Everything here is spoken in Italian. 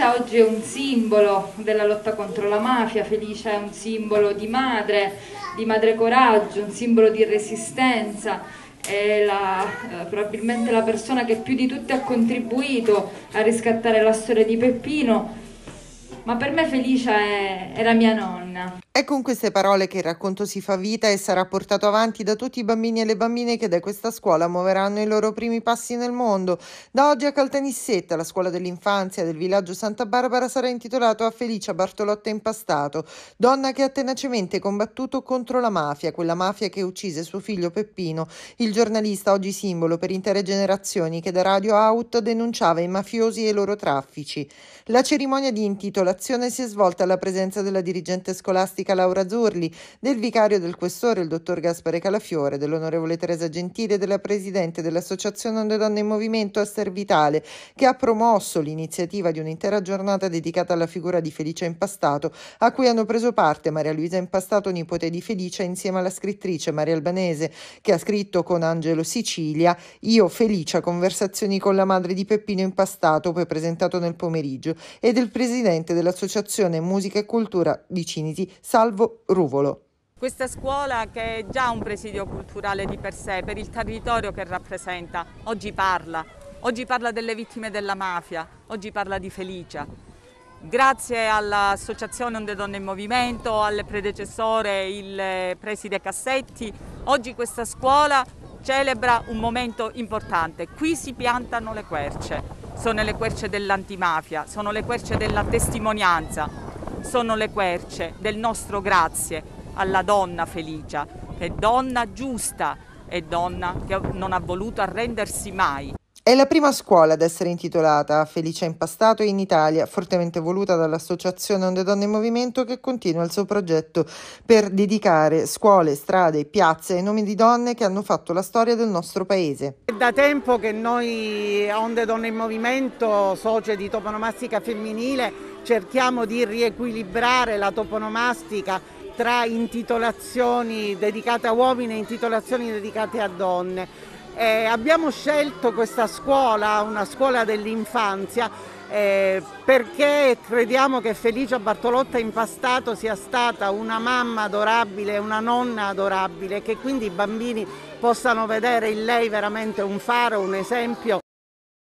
Felicia oggi è un simbolo della lotta contro la mafia, Felicia è un simbolo di madre, di madre coraggio, un simbolo di resistenza, è la, eh, probabilmente la persona che più di tutti ha contribuito a riscattare la storia di Peppino, ma per me Felicia è, era mia nonna. È con queste parole che il racconto si fa vita e sarà portato avanti da tutti i bambini e le bambine che da questa scuola muoveranno i loro primi passi nel mondo. Da oggi a Caltanissetta, la scuola dell'infanzia del villaggio Santa Barbara sarà intitolata a Felicia Bartolotta Impastato, donna che ha tenacemente combattuto contro la mafia, quella mafia che uccise suo figlio Peppino, il giornalista oggi simbolo per intere generazioni che da Radio Out denunciava i mafiosi e i loro traffici. La cerimonia di intitolazione si è svolta alla presenza della dirigente scolastica scolastica Laura Zurli, del vicario del questore il dottor Gaspare Calafiore, dell'onorevole Teresa Gentile, della presidente dell'Associazione Donne in Movimento Aster Vitale, che ha promosso l'iniziativa di un'intera giornata dedicata alla figura di Felicia Impastato, a cui hanno preso parte Maria Luisa Impastato, nipote di Felicia, insieme alla scrittrice Maria Albanese, che ha scritto con Angelo Sicilia Io Felicia, conversazioni con la madre di Peppino Impastato, poi presentato nel pomeriggio, e del presidente dell'Associazione Musica e Cultura di Cinisi, Salvo Ruvolo. Questa scuola che è già un presidio culturale di per sé, per il territorio che rappresenta, oggi parla, oggi parla delle vittime della mafia, oggi parla di Felicia. Grazie all'associazione Onde Donne in Movimento, al predecessore il preside Cassetti, oggi questa scuola celebra un momento importante. Qui si piantano le querce, sono le querce dell'antimafia, sono le querce della testimonianza, sono le querce del nostro grazie alla donna Felicia, che è donna giusta e donna che non ha voluto arrendersi mai. È la prima scuola ad essere intitolata Felicia Impastato in Italia, fortemente voluta dall'Associazione Onde Donne in Movimento che continua il suo progetto per dedicare scuole, strade, piazze ai nomi di donne che hanno fatto la storia del nostro paese. È da tempo che noi Onde Donne in Movimento, socie di toponomastica femminile, cerchiamo di riequilibrare la toponomastica tra intitolazioni dedicate a uomini e intitolazioni dedicate a donne. Eh, abbiamo scelto questa scuola, una scuola dell'infanzia, eh, perché crediamo che Felicia Bartolotta Impastato sia stata una mamma adorabile, una nonna adorabile, che quindi i bambini possano vedere in lei veramente un faro, un esempio.